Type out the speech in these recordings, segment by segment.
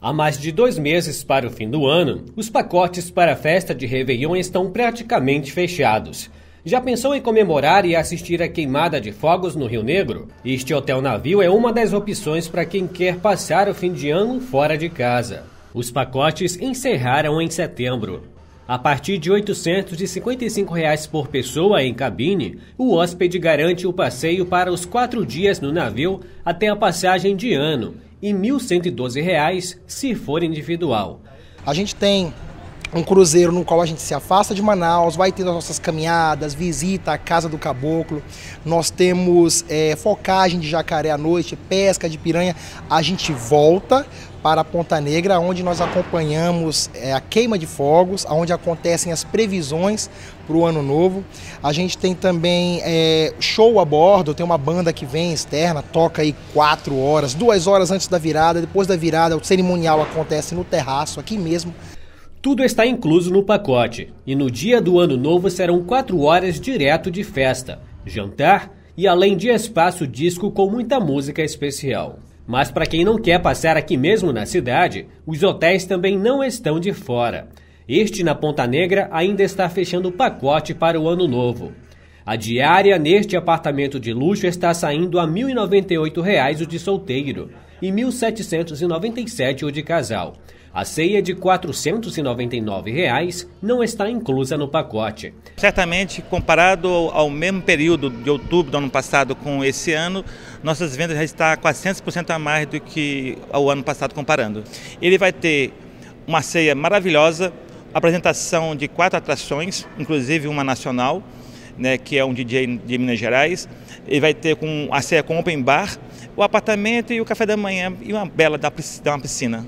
Há mais de dois meses para o fim do ano, os pacotes para a festa de Réveillon estão praticamente fechados. Já pensou em comemorar e assistir a queimada de fogos no Rio Negro? Este hotel navio é uma das opções para quem quer passar o fim de ano fora de casa. Os pacotes encerraram em setembro, a partir de R$ 855 reais por pessoa em cabine, o hóspede garante o passeio para os quatro dias no navio até a passagem de ano e R$ 1.112 reais se for individual. A gente tem um cruzeiro no qual a gente se afasta de Manaus, vai tendo as nossas caminhadas, visita a Casa do Caboclo, nós temos é, focagem de jacaré à noite, pesca de piranha, a gente volta para a Ponta Negra, onde nós acompanhamos é, a queima de fogos, onde acontecem as previsões para o ano novo. A gente tem também é, show a bordo, tem uma banda que vem externa, toca aí quatro horas, duas horas antes da virada, depois da virada, o cerimonial acontece no terraço, aqui mesmo. Tudo está incluso no pacote e no dia do Ano Novo serão quatro horas direto de festa, jantar e além de espaço disco com muita música especial. Mas para quem não quer passar aqui mesmo na cidade, os hotéis também não estão de fora. Este na Ponta Negra ainda está fechando o pacote para o Ano Novo. A diária neste apartamento de luxo está saindo a R$ 1.098 o de solteiro e R$ 1.797 o de casal. A ceia de R$ 499 reais não está inclusa no pacote. Certamente, comparado ao mesmo período de outubro do ano passado com esse ano, nossas vendas já estão 400% a mais do que o ano passado comparando. Ele vai ter uma ceia maravilhosa, apresentação de quatro atrações, inclusive uma nacional, né, que é um DJ de Minas Gerais. Ele vai ter com a ceia com open bar, o apartamento e o café da manhã e uma bela da piscina.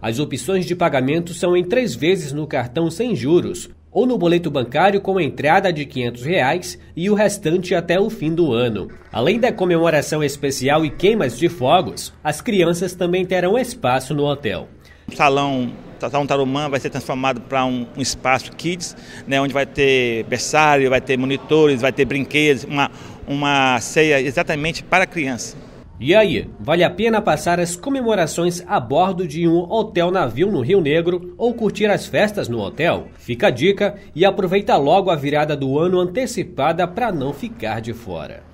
As opções de pagamento são em três vezes no cartão sem juros ou no boleto bancário com entrada de R$ 500 reais e o restante até o fim do ano. Além da comemoração especial e queimas de fogos, as crianças também terão espaço no hotel. O salão Salão Tarumã vai ser transformado para um, um, espaço kids, né, onde vai ter berçário, vai ter monitores, vai ter brinquedos, uma, uma ceia exatamente para criança. E aí, vale a pena passar as comemorações a bordo de um hotel-navio no Rio Negro ou curtir as festas no hotel? Fica a dica e aproveita logo a virada do ano antecipada para não ficar de fora.